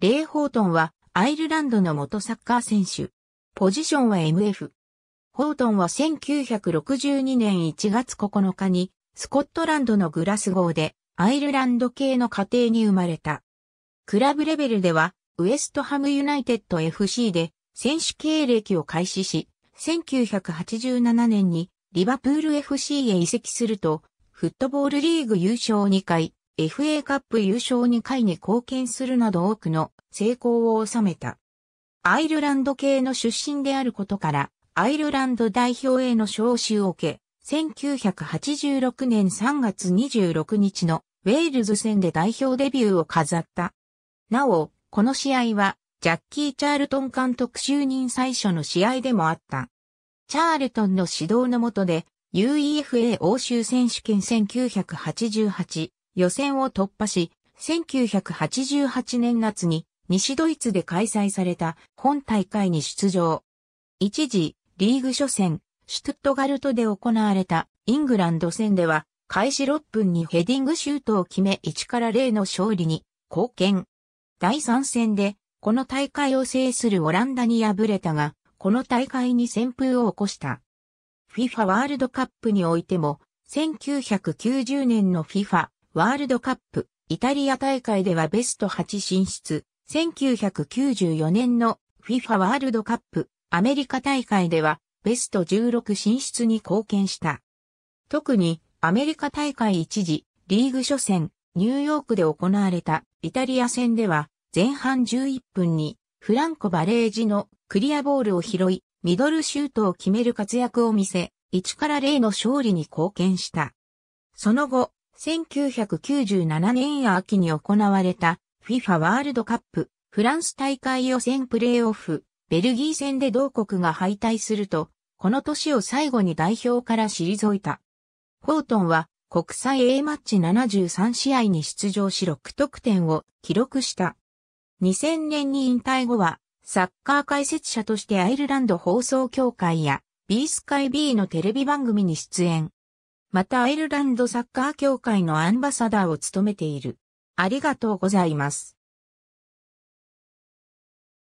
レイ・ホートンはアイルランドの元サッカー選手。ポジションは MF。ホートンは1962年1月9日にスコットランドのグラスゴーでアイルランド系の家庭に生まれた。クラブレベルではウエストハムユナイテッド FC で選手経歴を開始し、1987年にリバプール FC へ移籍すると、フットボールリーグ優勝2回、FA カップ優勝2回に貢献するなど多くの成功を収めた。アイルランド系の出身であることから、アイルランド代表への招集を受け、1986年3月26日のウェールズ戦で代表デビューを飾った。なお、この試合は、ジャッキー・チャールトン監督就任最初の試合でもあった。チャールトンの指導の下で、UEFA 欧州選手権1988予選を突破し、1988年夏に西ドイツで開催された本大会に出場。一時、リーグ初戦、シュトゥットガルトで行われたイングランド戦では、開始6分にヘディングシュートを決め1から0の勝利に貢献。第3戦で、この大会を制するオランダに敗れたが、この大会に旋風を起こした。FIFA ワールドカップにおいても、1990年の FIFA ワールドカップイタリア大会ではベスト8進出。1994年の FIFA ワールドカップアメリカ大会ではベスト16進出に貢献した。特にアメリカ大会一時リーグ初戦ニューヨークで行われたイタリア戦では前半11分にフランコ・バレージのクリアボールを拾いミドルシュートを決める活躍を見せ1から0の勝利に貢献した。その後、1997年秋に行われた FIFA ワールドカップ、フランス大会予選プレーオフ、ベルギー戦で同国が敗退すると、この年を最後に代表から退いた。フォートンは国際 A マッチ73試合に出場し6得点を記録した。2000年に引退後は、サッカー解説者としてアイルランド放送協会や B スカイ B のテレビ番組に出演。またアイルランドサッカー協会のアンバサダーを務めている。ありがとうございます。